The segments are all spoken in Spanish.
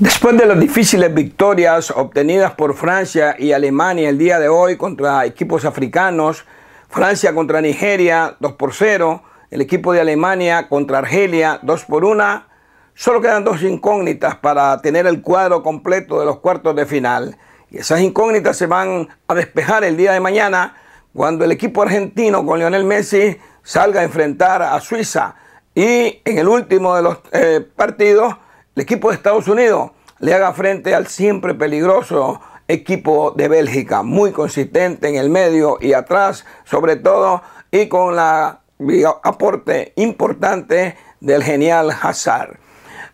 Después de las difíciles victorias obtenidas por Francia y Alemania el día de hoy contra equipos africanos, Francia contra Nigeria 2 por 0, el equipo de Alemania contra Argelia 2 por 1, solo quedan dos incógnitas para tener el cuadro completo de los cuartos de final. Y esas incógnitas se van a despejar el día de mañana cuando el equipo argentino con Lionel Messi salga a enfrentar a Suiza y en el último de los eh, partidos el equipo de Estados Unidos le haga frente al siempre peligroso equipo de Bélgica, muy consistente en el medio y atrás, sobre todo, y con la aporte importante del genial Hazard.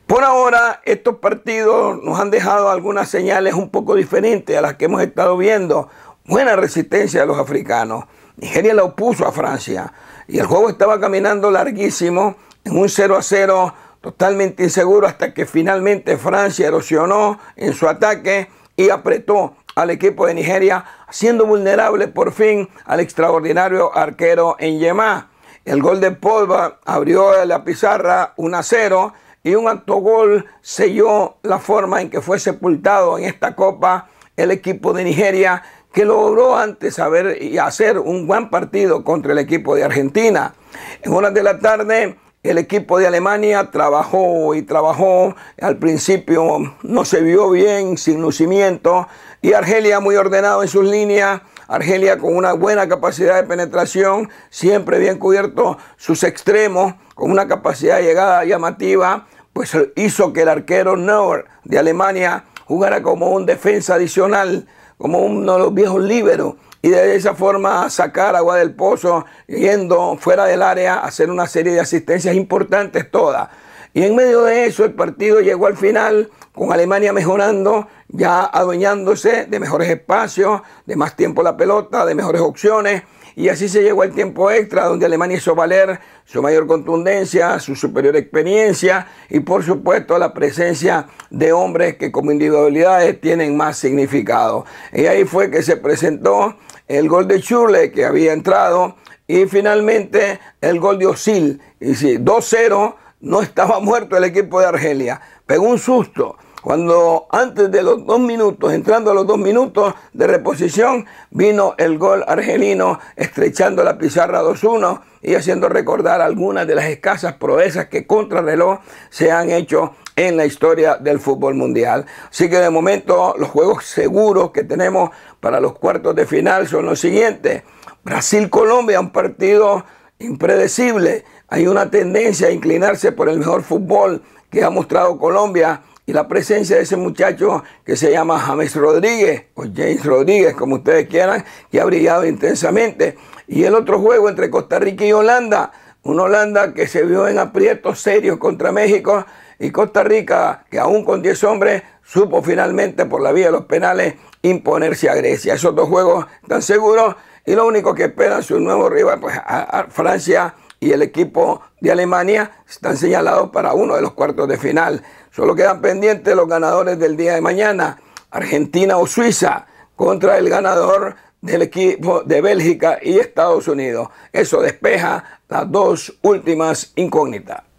Por ahora, estos partidos nos han dejado algunas señales un poco diferentes a las que hemos estado viendo. Buena resistencia de los africanos. Nigeria la opuso a Francia y el juego estaba caminando larguísimo en un 0 a 0 totalmente inseguro hasta que finalmente Francia erosionó en su ataque y apretó al equipo de Nigeria, siendo vulnerable por fin al extraordinario arquero en Yemá. El gol de Polva abrió la pizarra 1 a 0 y un autogol selló la forma en que fue sepultado en esta copa el equipo de Nigeria, que logró antes haber y hacer un buen partido contra el equipo de Argentina. En horas de la tarde, el equipo de Alemania trabajó y trabajó. Al principio no se vio bien, sin lucimiento. Y Argelia muy ordenado en sus líneas. Argelia con una buena capacidad de penetración, siempre bien cubierto sus extremos, con una capacidad de llegada llamativa, pues hizo que el arquero Neuer de Alemania jugara como un defensa adicional, como uno de los viejos líberos y de esa forma sacar agua del pozo yendo fuera del área, hacer una serie de asistencias importantes todas. Y en medio de eso el partido llegó al final con Alemania mejorando, ya adueñándose de mejores espacios, de más tiempo la pelota, de mejores opciones y así se llegó al tiempo extra donde Alemania hizo valer su mayor contundencia, su superior experiencia y por supuesto la presencia de hombres que como individualidades tienen más significado. Y ahí fue que se presentó el gol de Chule que había entrado y finalmente el gol de Osil. Y si 2-0, no estaba muerto el equipo de Argelia. Pegó un susto cuando antes de los dos minutos, entrando a los dos minutos de reposición, vino el gol argelino estrechando la pizarra 2-1 y haciendo recordar algunas de las escasas proezas que contra reloj se han hecho en la historia del fútbol mundial. Así que de momento los juegos seguros que tenemos para los cuartos de final son los siguientes. Brasil-Colombia, un partido impredecible. Hay una tendencia a inclinarse por el mejor fútbol que ha mostrado Colombia y la presencia de ese muchacho que se llama James Rodríguez o James Rodríguez, como ustedes quieran, que ha brillado intensamente. Y el otro juego entre Costa Rica y Holanda, una Holanda que se vio en aprietos serios contra México y Costa Rica, que aún con 10 hombres, supo finalmente por la vía de los penales imponerse a Grecia. Esos dos juegos están seguros y lo único que esperan su nuevo rival, pues a Francia y el equipo de Alemania están señalados para uno de los cuartos de final. Solo quedan pendientes los ganadores del día de mañana, Argentina o Suiza, contra el ganador del equipo de Bélgica y Estados Unidos. Eso despeja las dos últimas incógnitas.